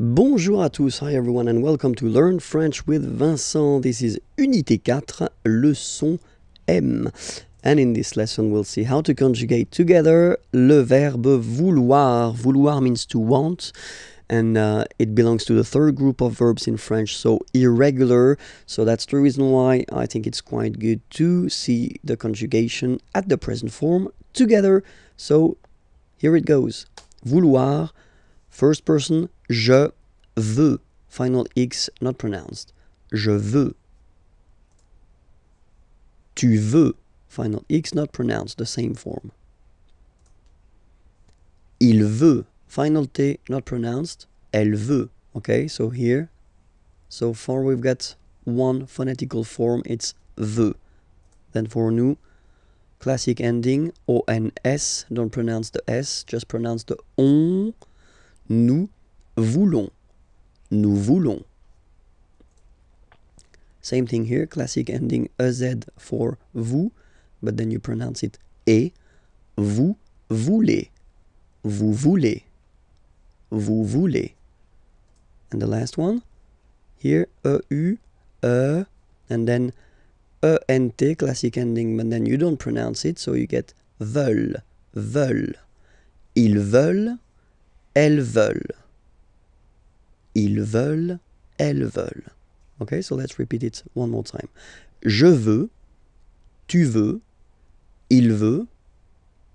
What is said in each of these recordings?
Bonjour à tous, hi everyone and welcome to Learn French with Vincent. This is Unité 4, leçon M. And in this lesson we'll see how to conjugate together le verbe vouloir. Vouloir means to want and uh, it belongs to the third group of verbs in French, so irregular. So that's the reason why I think it's quite good to see the conjugation at the present form together. So here it goes. Vouloir, first person, Je veux. Final X not pronounced. Je veux. Tu veux. Final X not pronounced. The same form. Il veut. Final T not pronounced. Elle veut. Okay, so here, so far we've got one phonetical form. It's ve. Then for new classic ending, O-N-S, don't pronounce the S, just pronounce the ON, nous, voulons, nous voulons. Same thing here, classic ending EZ for vous, but then you pronounce it E. Vous voulez, vous voulez, vous voulez. And the last one, here EU, E, and then ENT, classic ending, but then you don't pronounce it, so you get veulent, veulent. Ils veulent, elles veulent. Ils veulent, elles veulent. Okay, so let's repeat it one more time. Je veux, tu veux, il veut,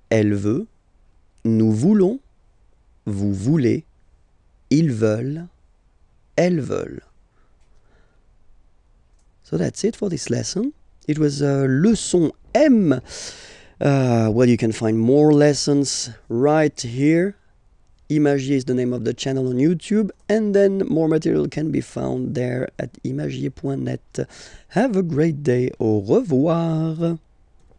elle veut, nous voulons, vous voulez, ils veulent, elles veulent. So that's it for this lesson. It was euh, leçon M. Euh, well, you can find more lessons right here. Imagier is the name of the channel on YouTube, and then more material can be found there at imagier.net. Have a great day. Au revoir.